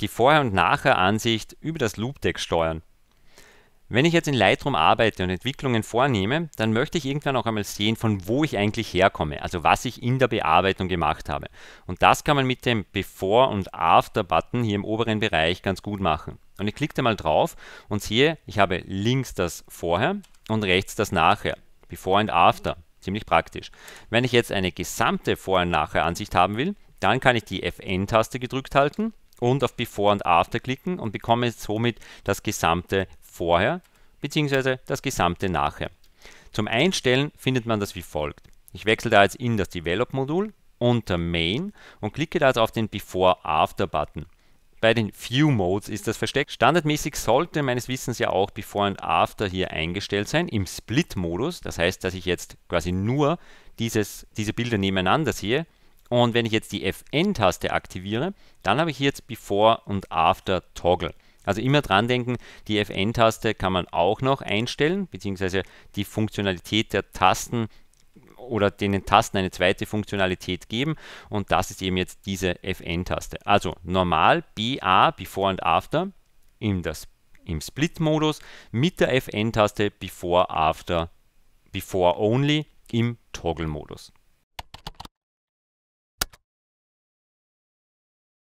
die Vorher- und Nachher-Ansicht über das Loopdeck steuern. Wenn ich jetzt in Lightroom arbeite und Entwicklungen vornehme, dann möchte ich irgendwann auch einmal sehen, von wo ich eigentlich herkomme, also was ich in der Bearbeitung gemacht habe. Und das kann man mit dem Before- und After-Button hier im oberen Bereich ganz gut machen. Und ich klicke da mal drauf und sehe, ich habe links das Vorher und rechts das Nachher. Before und After. Ziemlich praktisch. Wenn ich jetzt eine gesamte Vor- und Nachher-Ansicht haben will, dann kann ich die Fn-Taste gedrückt halten und auf Before und After klicken und bekomme somit das gesamte Vorher bzw. das gesamte Nachher. Zum Einstellen findet man das wie folgt. Ich wechsle da jetzt in das Develop-Modul unter Main und klicke da jetzt auf den Before-After-Button. Bei den View Modes ist das versteckt. Standardmäßig sollte meines Wissens ja auch Before und After hier eingestellt sein im Split-Modus. Das heißt, dass ich jetzt quasi nur dieses, diese Bilder nebeneinander sehe. Und wenn ich jetzt die Fn-Taste aktiviere, dann habe ich jetzt Before und After Toggle. Also immer dran denken, die Fn-Taste kann man auch noch einstellen, beziehungsweise die Funktionalität der Tasten oder den Tasten eine zweite Funktionalität geben und das ist eben jetzt diese Fn-Taste. Also normal BA, Before und After in das, im Split-Modus mit der Fn-Taste Before, After, Before Only im Toggle-Modus.